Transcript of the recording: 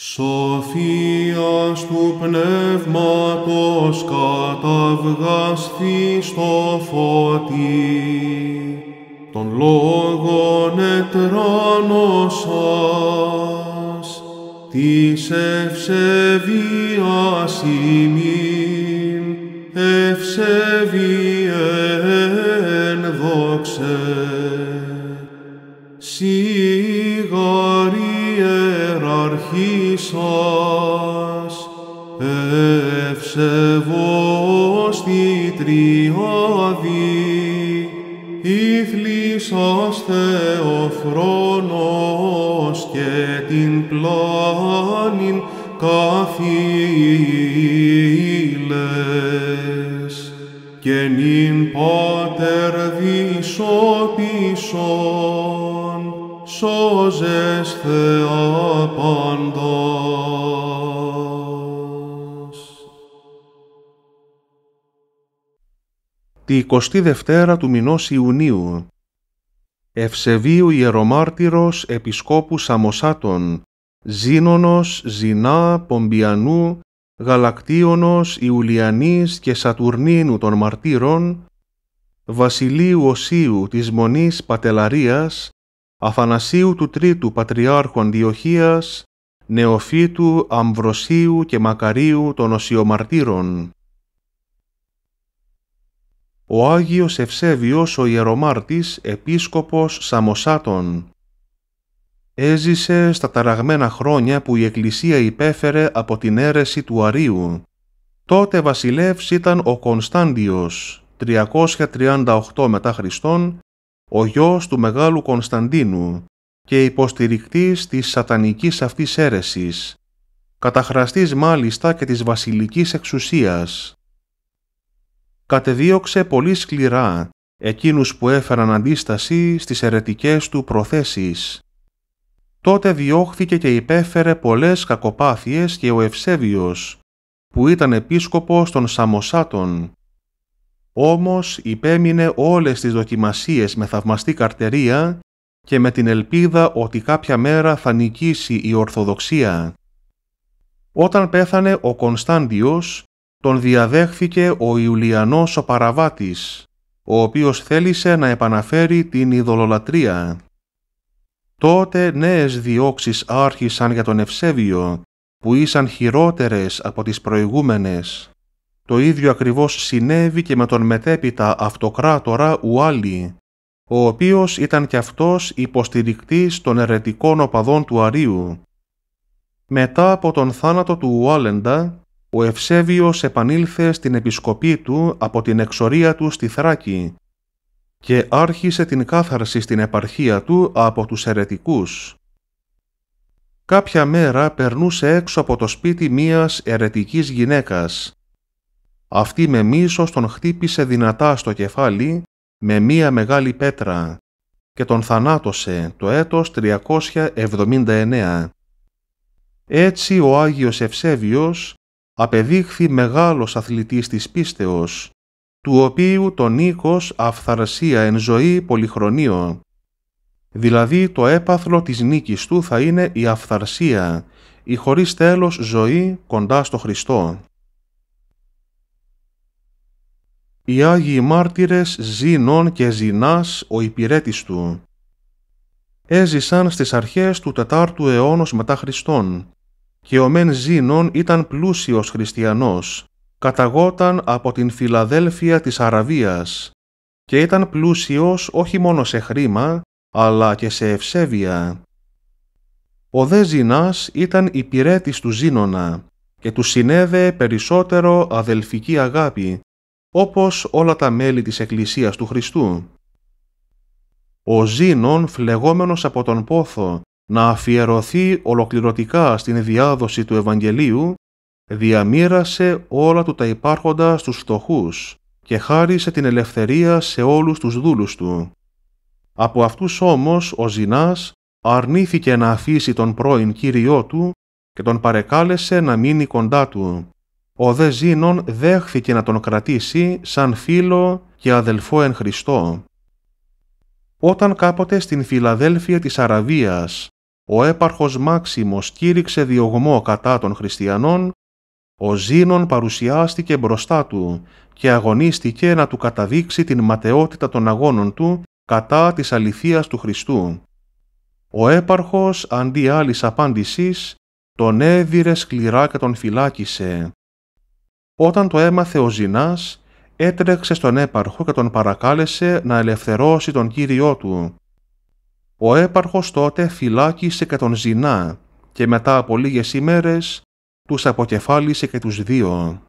Σοφίας του πνεύματος καταβγάσθη στο φώτι, τον λόγον ετράνωσας, της ευσεβίας ημίν, εν δόξες. Υιός, ευσεβός τη τριάδη, ήθλησας Θεοφρόνος και την πλάνην καθήλες. Και νυν Πάτερ δισόπισον, σώζεσθε απαντών. τη 22 του μηνός Ιουνίου. Ευσεβίου Ιερομάρτυρος Επισκόπου Σαμοσάτων, Ζήνωνος, Ζινά, Πομπιανού, Γαλακτίωνος, Ιουλιανής και Σατουρνίνου των Μαρτύρων, Βασιλείου Οσίου της Μονής Πατελαρίας, Αθανασίου του Τρίτου Πατριάρχων Διοχίας, Νεοφίτου, Αμβροσίου και Μακαρίου των Οσιομαρτύρων ο Άγιος Ευσέβιος ο Ιερομάρτης, επίσκοπος Σαμοσάτων. Έζησε στα ταραγμένα χρόνια που η Εκκλησία υπέφερε από την αίρεση του Αρίου. Τότε βασιλεύς ήταν ο Κωνσταντιος, 338 μετά Χριστόν, ο γιος του Μεγάλου Κωνσταντίνου και υποστηρικτής της σατανικής αυτής αίρεσης, καταχραστής μάλιστα και της βασιλικής εξουσίας κατεδίωξε πολύ σκληρά εκείνους που έφεραν αντίσταση στις αιρετικές του προθέσεις. Τότε διώχθηκε και υπέφερε πολλές κακοπάθειες και ο Ευσέβιος, που ήταν επίσκοπος των Σαμοσάτων. Όμως υπέμεινε όλες τις δοκιμασίες με θαυμαστή καρτερία και με την ελπίδα ότι κάποια μέρα θα νικήσει η Ορθοδοξία. Όταν πέθανε ο Κωνσταντιος, τον διαδέχθηκε ο Ιουλιανός ο Παραβάτης, ο οποίος θέλησε να επαναφέρει την ειδωλολατρία. Τότε νέες διώξεις άρχισαν για τον Ευσέβιο, που ήσαν χειρότερες από τις προηγούμενες. Το ίδιο ακριβώς συνέβη και με τον μετέπειτα αυτοκράτορα Ουάλι, ο οποίος ήταν κι αυτός υποστηρικτής των ερετικών οπαδών του Αρίου. Μετά από τον θάνατο του Ουάλεντα, ο Ευσέβιος επανήλθε στην επισκοπή του από την εξορία του στη Θράκη και άρχισε την κάθαρση στην επαρχία του από τους ερετικούς. Κάποια μέρα περνούσε έξω από το σπίτι μίας ερετικής γυναίκας. Αυτή με μίσος τον χτύπησε δυνατά στο κεφάλι με μία μεγάλη πέτρα και τον θανάτωσε το έτος 379. Έτσι ο Άγιος Ευσέβιος απεδείχθη μεγάλος αθλητής της πίστεως, του οποίου τον νίκος αυθαρσία εν ζωή πολυχρονίο. Δηλαδή το έπαθλο της νίκης του θα είναι η αυθαρσία, η χωρίς τέλος ζωή κοντά στο Χριστό. Οι Άγιοι Μάρτυρες Ζήνων και Ζηνάς ο υπηρέτης του έζησαν στις αρχές του 4ου αιώνος μετά Χριστόν και ο μεν Ζήνων ήταν πλούσιος χριστιανός, καταγόταν από την Φιλαδέλφια της Αραβίας και ήταν πλούσιος όχι μόνο σε χρήμα, αλλά και σε ευσέβεια. Ο δε Ζηνάς ήταν υπηρέτης του Ζήνονα και του συνέδεε περισσότερο αδελφική αγάπη, όπως όλα τα μέλη της Εκκλησίας του Χριστού. Ο Ζήνων φλεγόμενος από τον πόθο να αφιερωθεί ολοκληρωτικά στην διάδοση του Ευαγγελίου, διαμήρασε όλα του τα υπάρχοντα στους φτωχούς και χάρισε την ελευθερία σε όλους τους δούλους του. Από αυτούς όμως ο Ζηνάς αρνήθηκε να αφήσει τον πρώην Κύριό του και τον παρεκάλεσε να μείνει κοντά του. Ο δε Ζήνων δέχθηκε να τον κρατήσει σαν φίλο και αδελφό εν Χριστώ. Όταν κάποτε στην Φιλαδέλφια της Αραβίας ο έπαρχος Μάξιμος κήρυξε διωγμό κατά των χριστιανών, ο Ζήνων παρουσιάστηκε μπροστά του και αγωνίστηκε να του καταδείξει την ματαιότητα των αγώνων του κατά της αληθείας του Χριστού. Ο έπαρχος, αντί άλλης απάντησης τον έδιρε σκληρά και τον φυλάκισε. Όταν το έμαθε ο Ζηνάς, έτρεξε στον έπαρχο και τον παρακάλεσε να ελευθερώσει τον Κύριό του, ο έπαρχος τότε φυλάκισε και τον Ζινά και μετά από λίγες ημέρες τους αποκεφάλισε και τους δύο.